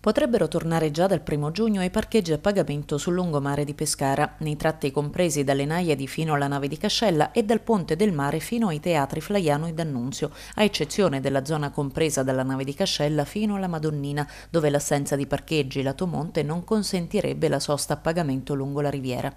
potrebbero tornare già dal 1 giugno i parcheggi a pagamento sul lungomare di Pescara, nei tratti compresi dalle Naiadi fino alla nave di Cascella e dal Ponte del Mare fino ai teatri Flaiano e D'Annunzio, a eccezione della zona compresa dalla nave di Cascella fino alla Madonnina, dove l'assenza di parcheggi lato monte non consentirebbe la sosta a pagamento lungo la riviera.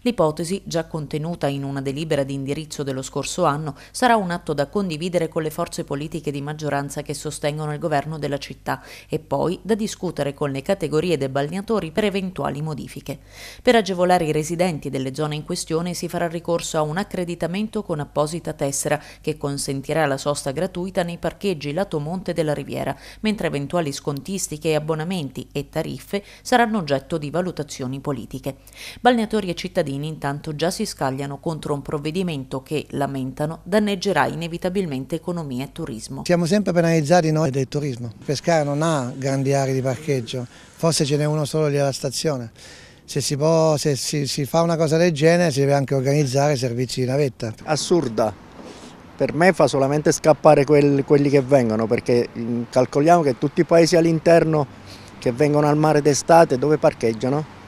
L'ipotesi, già contenuta in una delibera di indirizzo dello scorso anno, sarà un atto da condividere con le forze politiche di maggioranza che sostengono il governo della città e poi da discutere discutere con le categorie dei balneatori per eventuali modifiche. Per agevolare i residenti delle zone in questione si farà ricorso a un accreditamento con apposita tessera che consentirà la sosta gratuita nei parcheggi lato monte della riviera, mentre eventuali scontistiche, abbonamenti e tariffe saranno oggetto di valutazioni politiche. Balneatori e cittadini intanto già si scagliano contro un provvedimento che, lamentano, danneggerà inevitabilmente economia e turismo. Siamo sempre penalizzati noi del turismo. Pescara non ha grandi aree di valutazione parcheggio, forse ce n'è uno solo lì alla stazione. Se, si, può, se si, si fa una cosa del genere si deve anche organizzare servizi di navetta. Assurda, per me fa solamente scappare quel, quelli che vengono perché calcoliamo che tutti i paesi all'interno che vengono al mare d'estate dove parcheggiano?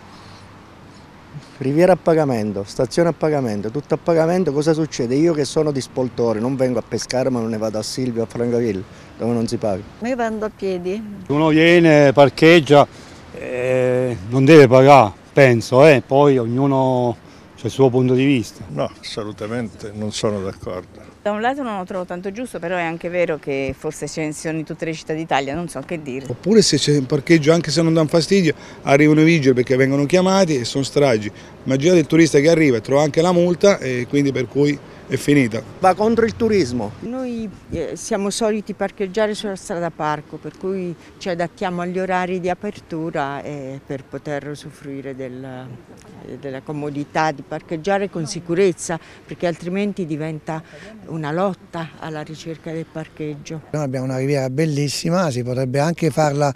riviera a pagamento, stazione a pagamento, tutto a pagamento, cosa succede? Io che sono di spoltore, non vengo a pescare ma non ne vado a Silvio, a Francaville, dove non si paga. io vado a piedi. Uno viene, parcheggia, eh, non deve pagare, penso, eh. poi ognuno cioè il suo punto di vista. No, assolutamente non sono d'accordo. Da un lato non lo trovo tanto giusto, però è anche vero che forse c'è in tutte le città d'Italia, non so che dire. Oppure se c'è un parcheggio, anche se non danno fastidio, arrivano i vigili perché vengono chiamati e sono stragi. Immaginate il turista che arriva, e trova anche la multa e quindi per cui è finita. Va contro il turismo. Noi eh, siamo soliti parcheggiare sulla strada parco, per cui ci adattiamo agli orari di apertura per poter usufruire del, eh, della comodità di parcheggiare con sicurezza, perché altrimenti diventa una lotta alla ricerca del parcheggio. Noi abbiamo una riviera bellissima, si potrebbe anche farla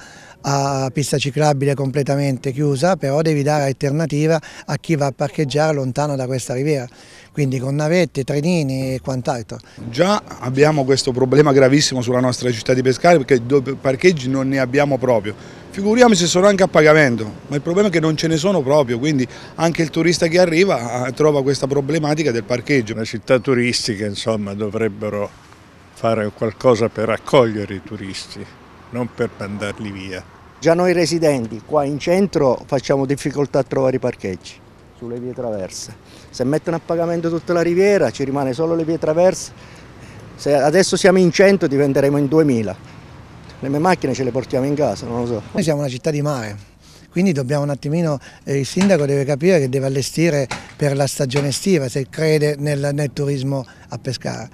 a pista ciclabile completamente chiusa, però devi dare alternativa a chi va a parcheggiare lontano da questa riviera, quindi con navette, 13 Giannini e quant'altro. Già abbiamo questo problema gravissimo sulla nostra città di Pescara perché parcheggi non ne abbiamo proprio. Figuriamoci se sono anche a pagamento, ma il problema è che non ce ne sono proprio, quindi anche il turista che arriva ah, trova questa problematica del parcheggio. Le città turistiche insomma dovrebbero fare qualcosa per accogliere i turisti, non per mandarli via. Già noi residenti qua in centro facciamo difficoltà a trovare i parcheggi sulle vie traverse. Se mettono a pagamento tutta la riviera ci rimane solo le vie traverse, se adesso siamo in 100 diventeremo in 2000, le mie macchine ce le portiamo in casa, non lo so. Noi siamo una città di mare, quindi dobbiamo un attimino, eh, il sindaco deve capire che deve allestire per la stagione estiva se crede nel, nel turismo a pescare.